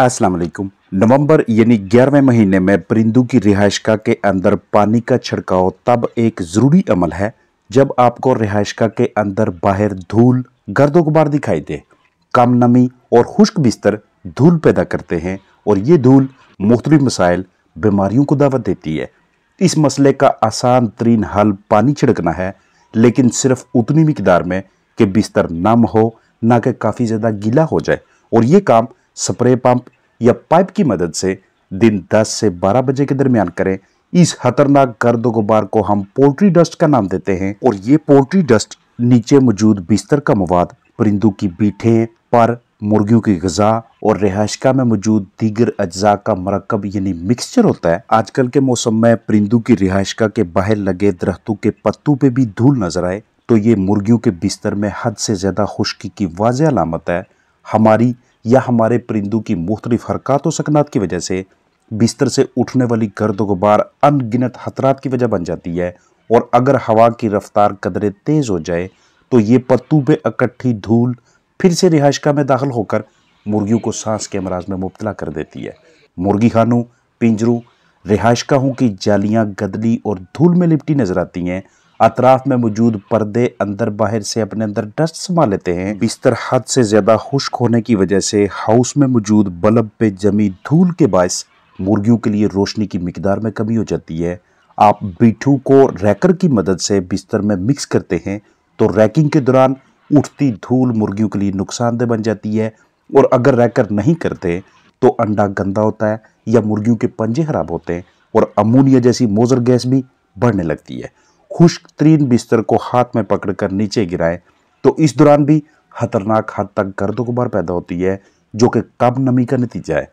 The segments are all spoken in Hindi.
असलम नवंबर यानी ग्यारहवें महीने में परिंदू की रिहाइशका के अंदर पानी का छिड़काव तब एक ज़रूरी अमल है जब आपको रिहाइशका के अंदर बाहर धूल गर्द गुबार दिखाई दे कम नमी और खुश्क बिस्तर धूल पैदा करते हैं और ये धूल मुख्तलि मसाइल बीमारियों को दावत देती है इस मसले का आसान तरीन हल पानी छिड़कना है लेकिन सिर्फ उतनी मकदार में कि बिस्तर नम हो ना कि काफ़ी ज़्यादा गीला हो जाए और ये काम स्प्रे पंप या पाइप की मदद से दिन 10 से 12 बजे के दरमियान करें इस खतरनाक गर्द गुबार को हम पोल्ट्री डस्ट का नाम देते हैं और ये पोल्ट्री डस्ट नीचे मौजूद बिस्तर का मवाद परिंदों की बीठे पर मुर्गियों की गजा और रिहायशका में मौजूद दीगर अज्जा का मरकब यानी मिक्सचर होता है आजकल के मौसम में परिंदों की रिहायशका के बाहर लगे दरख्तों के पत्तों पे भी धूल नजर आए तो ये मुर्गियों के बिस्तर में हद से ज़्यादा खुश्की की वाज अलामत है हमारी या हमारे परिंदों की मुख्तलिफ हरकत सकनात की वजह से बिस्तर से उठने वाली गर्द गुबार अनगिनत खतरात की वजह बन जाती है और अगर हवा की रफ्तार कदरे तेज़ हो जाए तो ये पत्तू पे इकट्ठी धूल फिर से रिहाइशगा में दाखिल होकर मुर्गियों को सांस के अमराज में मुबतला कर देती है मुर्गी खानों पिंजरों रिहाइशगाहों की जालियाँ गदली और धूल में लिपटी नजर आती हैं अतराफ में मौजूद पर्दे अंदर बाहर से अपने अंदर डस्ट समा लेते हैं बिस्तर हद से ज्यादा खुश्क होने की वजह से हाउस में मौजूद बल्ब पे जमी धूल के बायस मुर्गियों के लिए रोशनी की मकदार में कमी हो जाती है आप बीठू को रैकर की मदद से बिस्तर में मिक्स करते हैं तो रैकिंग के दौरान उठती धूल मुर्गियों के लिए नुकसानदेह बन जाती है और अगर रैकर नहीं करते तो अंडा गंदा होता है या मुर्गियों के पंजे खराब होते हैं और अमोनिया जैसी मोजर गैस भी बढ़ने लगती है खुश्क तरीन बिस्तर को हाथ में पकड़कर नीचे गिराएं तो इस दौरान भी खतरनाक हद तक गर्द गुबार पैदा होती है जो कि कम नमी का नतीजा है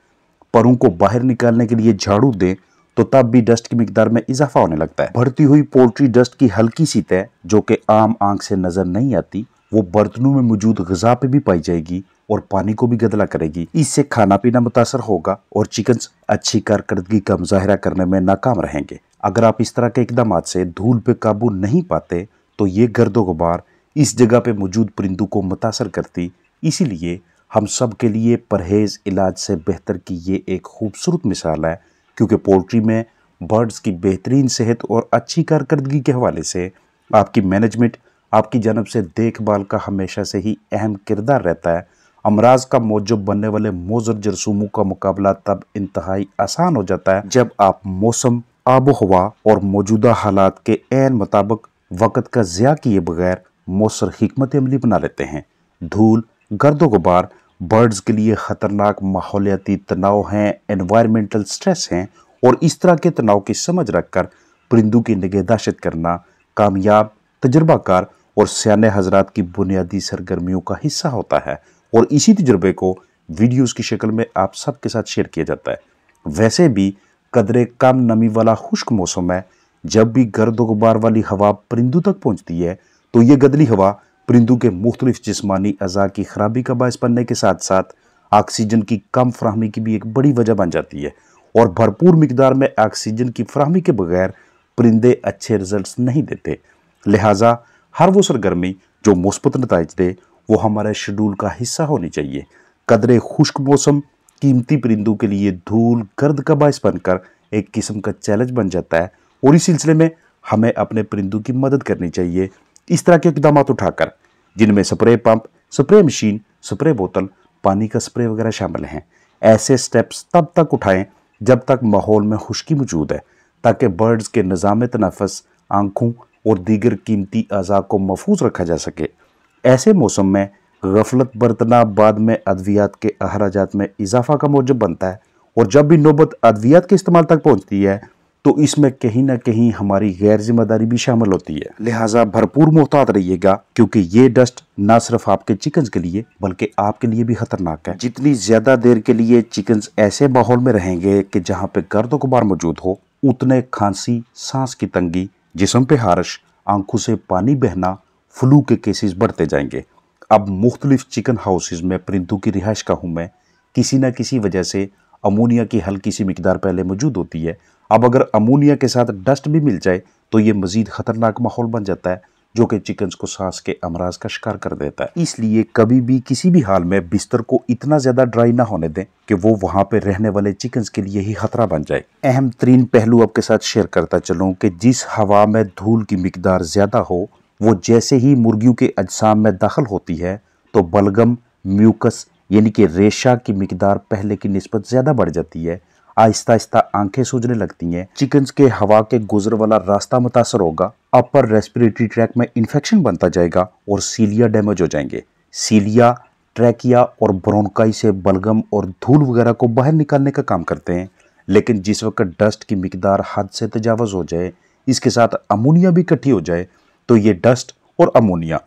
परों को बाहर निकालने के लिए झाड़ू दें तो तब भी डस्ट की मकदार में इजाफा होने लगता है बढ़ती हुई पोल्ट्री डस्ट की हल्की सी तय जो कि आम आंख से नजर नहीं आती वो बर्तनों में मौजूद गजा पे भी पाई जाएगी और पानी को भी गदला करेगी इससे खाना पीना मुतासर होगा और चिकन अच्छी कारकर्दगी का मुजाहरा करने में नाकाम रहेंगे अगर आप इस तरह के इकदाम से धूल पर काबू नहीं पाते तो ये गर्द गुबार इस जगह पे मौजूद परिंदों को मुतासर करती इसीलिए हम सब के लिए परहेज़ इलाज से बेहतर की ये एक खूबसूरत मिसाल है क्योंकि पोल्ट्री में बर्ड्स की बेहतरीन सेहत और अच्छी कारकर्दगी के हवाले से आपकी मैनेजमेंट आपकी जानब से देखभाल का हमेशा से ही अहम किरदार रहता है अमराज का मौजूद बनने वाले मोजर जरसूमों का मुकाबला तब इंतहाई आसान हो जाता है जब आप मौसम आबो हवा और मौजूदा हालात के एन मुताबिक वक़्त का ज़्या किए बगैर मौसर हमत अमली बना लेते हैं धूल गर्द गुबार बर्ड्स के लिए ख़तरनाक माहौलियाती तनाव हैं इन्वायरमेंटल स्ट्रेस हैं और इस तरह के तनाव की समझ रख कर परिंदों की निगहदाशत करना कामयाब तजर्बाकार और सियाने हजरात की बुनियादी सरगर्मियों का हिस्सा होता है और इसी तजर्बे को वीडियोज़ की शक्ल में आप सबके साथ शेयर किया जाता है वैसे भी कदरे कम नमी वाला खुश्क मौसम है जब भी गर्द गुबार वाली हवा परिंदों तक पहुँचती है तो ये गदली हवा परिंदू के मुख्तलिफ जिसमानी अज़ा की खराबी का बायस बनने के साथ साथ ऑक्सीजन की कम फ्राहमी की भी एक बड़ी वजह बन जाती है और भरपूर मकदार में ऑक्सीजन की फ्राहमी के बगैर परिंदे अच्छे रिजल्ट नहीं देते लिहाजा हर वो सरगर्मी जो मुस्बत नतज दे वो हमारे शेड्यूल का हिस्सा होनी चाहिए कदरे खुश्क मौसम कीमती परिंदों के लिए धूल गर्द का बायस बनकर एक किस्म का चैलेंज बन जाता है और इस सिलसिले में हमें अपने परिंदों की मदद करनी चाहिए इस तरह के इकदाम उठाकर जिनमें spray pump spray machine spray बोतल पानी का स्प्रे वगैरह शामिल हैं ऐसे स्टेप्स तब तक उठाएं जब तक माहौल में खुशकी मौजूद है ताकि बर्ड्स के निज़ाम तनफस आँखों और दीगर कीमती अज़ा को महफूज रखा जा सके ऐसे मौसम में गफलत बरतना बाद में अद्वियात के अहराज में इजाफा का मौजब बनता है और जब भी नौबत अद्वियात के इस्तेमाल तक पहुँचती है तो इसमें कहीं ना कहीं हमारी गैर जिम्मेदारी भी शामिल होती है लिहाजा भरपूर मोहतात रहिएगा क्योंकि ये डस्ट न सिर्फ आपके चिकन्स के लिए बल्कि आपके लिए भी खतरनाक है जितनी ज्यादा देर के लिए चिकन्स ऐसे माहौल में रहेंगे कि जहाँ पे गर्द गुबार मौजूद हो उतने खांसी सांस की तंगी जिसम पे हारश आंखों से पानी बहना फ्लू के केसेस बढ़ते जाएंगे अब मुख्तलिफ चिकन हाउसेज़ में परिंदों की रिहाइश का हूँ मैं किसी न किसी वजह से अमोनिया की हल्की सी मकदार पहले मौजूद होती है अब अगर अमोनिया के साथ डस्ट भी मिल जाए तो ये मज़ीद ख़तरनाक माहौल बन जाता है जो कि चिकन्स को सांस के अमराज का शिकार कर देता है इसलिए कभी भी किसी भी हाल में बिस्तर को इतना ज़्यादा ड्राई ना होने दें कि वो वहाँ पर रहने वाले चिकन्स के लिए ही खतरा बन जाए अहम तरीन पहलू आपके साथ शेयर करता चलूँ कि जिस हवा में धूल की मकदार ज़्यादा हो वो जैसे ही मुर्गियों के अजसाम में दाखिल होती है तो बलगम म्यूकस यानी कि रेशा की मकदार पहले की नस्बत ज़्यादा बढ़ जाती है आहिस्ता आहिस्ता आंखें सूझने लगती हैं चिकन्स के हवा के गुजर वाला रास्ता मुतासर होगा अपर रेस्पिरेटरी ट्रैक में इन्फेक्शन बनता जाएगा और सीलिया डैमेज हो जाएंगे सीलिया ट्रैकिया और ब्रोनकाई से बलगम और धूल वगैरह को बाहर निकालने का काम करते हैं लेकिन जिस वक्त डस्ट की मकदार हद से तजावज़ हो जाए इसके साथ अमोनिया भी इकट्ठी हो जाए तो ये डस्ट और अमोनिया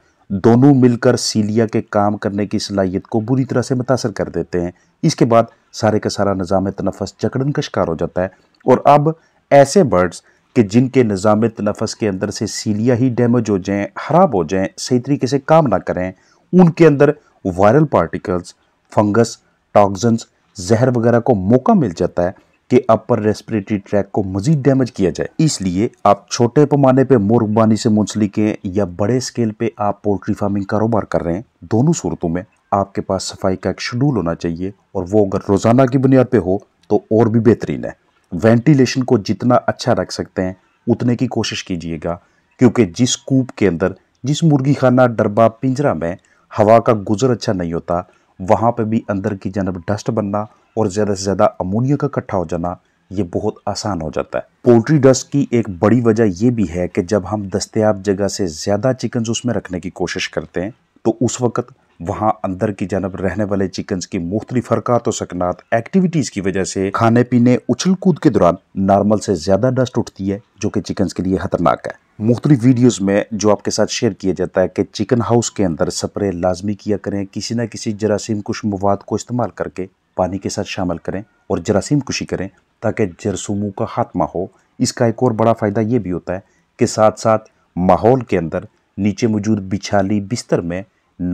दोनों मिलकर सीलिया के काम करने की सलाहियत को बुरी तरह से मुतासर कर देते हैं इसके बाद सारे का सारा निज़ाम तनफस जकड़न का शिकार हो जाता है और अब ऐसे बर्ड्स कि जिनके निज़ाम तनफस के अंदर से सीलिया ही डैमेज हो जाएँ ख़राब हो जाएँ सही तरीके से काम ना करें उनके अंदर वायरल पार्टिकल्स फंगस टॉक्सन्स जहर वगैरह को मौका मिल जाता है के अपर रेस्पिरेटरी ट्रैक को मजीद डैमेज किया जाए इसलिए आप छोटे पैमाने पे मोर्गबानी से मुंसलिक हैं या बड़े स्केल पे आप पोल्ट्री फार्मिंग कारोबार कर रहे हैं दोनों सूरतों में आपके पास सफाई का एक शेड्यूल होना चाहिए और वो अगर रोज़ाना की बुनियाद पर हो तो और भी बेहतरीन है वेंटिलेशन को जितना अच्छा रख सकते हैं उतने की कोशिश कीजिएगा क्योंकि जिस कूप के अंदर जिस मुर्गी खाना डरबा पिंजरा में हवा का गुजर अच्छा नहीं होता वहाँ पे भी अंदर की जनब डस्ट बनना और ज़्यादा से ज़्यादा अमोनिया का इकट्ठा हो जाना ये बहुत आसान हो जाता है पोल्ट्री डस्ट की एक बड़ी वजह यह भी है कि जब हम दस्तियाब जगह से ज़्यादा चिकन्स उसमें रखने की कोशिश करते हैं तो उस वक्त वहाँ अंदर की जानब रहने वाले चिकन्स की मुख्तलिफ हरकत और सकनात एक्टिविटीज़ की वजह से खाने पीने उछल कूद के दौरान नॉर्मल से ज़्यादा डस्ट उठती है जो कि चिकन्स के लिए खतरनाक है मुख्तलि वीडियोस में जो आपके साथ शेयर किया जाता है कि चिकन हाउस के अंदर स्प्रे लाजमी किया करें किसी न किसी जरासीम कुश मवाद को इस्तेमाल करके पानी के साथ शामिल करें और जरासीम कुशी करें ताकि जरसूमों का खात्मा हो इसका एक और बड़ा फ़ायदा ये भी होता है कि साथ साथ माहौल के अंदर नीचे मौजूद बिछाली बिस्तर में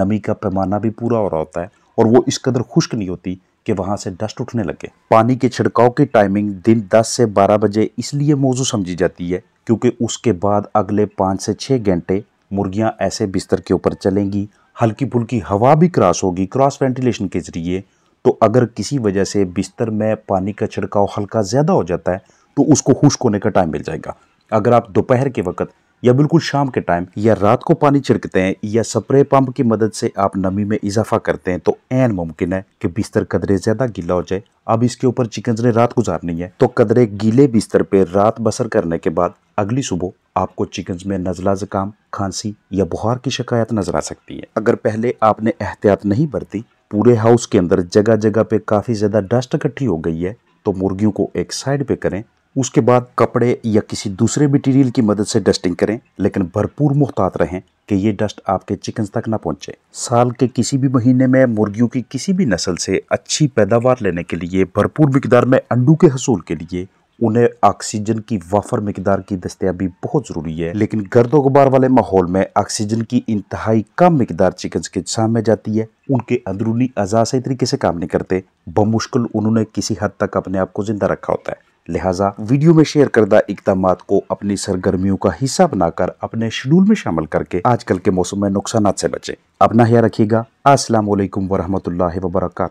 नमी का पैमाना भी पूरा हो रहा होता है और वो इस कदर खुश्क नहीं होती कि वहाँ से डस्ट उठने लगे पानी के छिड़काव की टाइमिंग दिन 10 से 12 बजे इसलिए मौजू समझी जाती है क्योंकि उसके बाद अगले पाँच से छः घंटे मुर्गियाँ ऐसे बिस्तर के ऊपर चलेंगी हल्की फुल्की हवा भी क्रॉस होगी क्रॉस वेंटिलेशन के ज़रिए तो अगर किसी वजह से बिस्तर में पानी का छिड़काव हल्का ज़्यादा हो जाता है तो उसको खुश्क होने का टाइम मिल जाएगा अगर आप दोपहर के वक्त या बिल्कुल शाम के टाइम या रात को पानी छिड़कते हैं या स्प्रे पंप की मदद से आप नमी में इजाफा करते हैं तो एन मुमकिन है कि बिस्तर कदरे ज्यादा गीला हो जाए अब इसके ऊपर चिकन ने रात गुजारनी है तो कदरे गीले बिस्तर पे रात बसर करने के बाद अगली सुबह आपको चिकन में नजला जुकाम खांसी या बुखार की शिकायत नजर आ सकती है अगर पहले आपने एहतियात नहीं बरती पूरे हाउस के अंदर जगह जगह पे काफ़ी ज़्यादा डस्ट इकट्ठी हो गई है तो मुर्गियों को एक साइड पे करें उसके बाद कपड़े या किसी दूसरे मटेरियल की मदद से डस्टिंग करें लेकिन भरपूर मुहतात रहें कि ये डस्ट आपके चिकन तक ना पहुंचे साल के किसी भी महीने में मुर्गियों की किसी भी नस्ल से अच्छी पैदावार लेने के लिए भरपूर मकदार में अंडू के हसूल के लिए उन्हें ऑक्सीजन की वाफर मकदार की दस्तियाबी बहुत ज़रूरी है लेकिन गर्द गुबार वाले माहौल में ऑक्सीजन की इंतहाई कम मकदार चिकन के सामने जाती है उनके अंदरूनी अजा सही तरीके से काम नहीं करते बमुश्किल उन्होंने किसी हद तक अपने आप को ज़िंदा रखा होता है लिहाजा वीडियो में शेयर करदा इकदाम को अपनी सरगर्मियों का हिस्सा बनाकर अपने शेड्यूल में शामिल करके आजकल के मौसम में नुकसान से बचें अपना ख्याल रखिएगा असलम वरहमल वर्का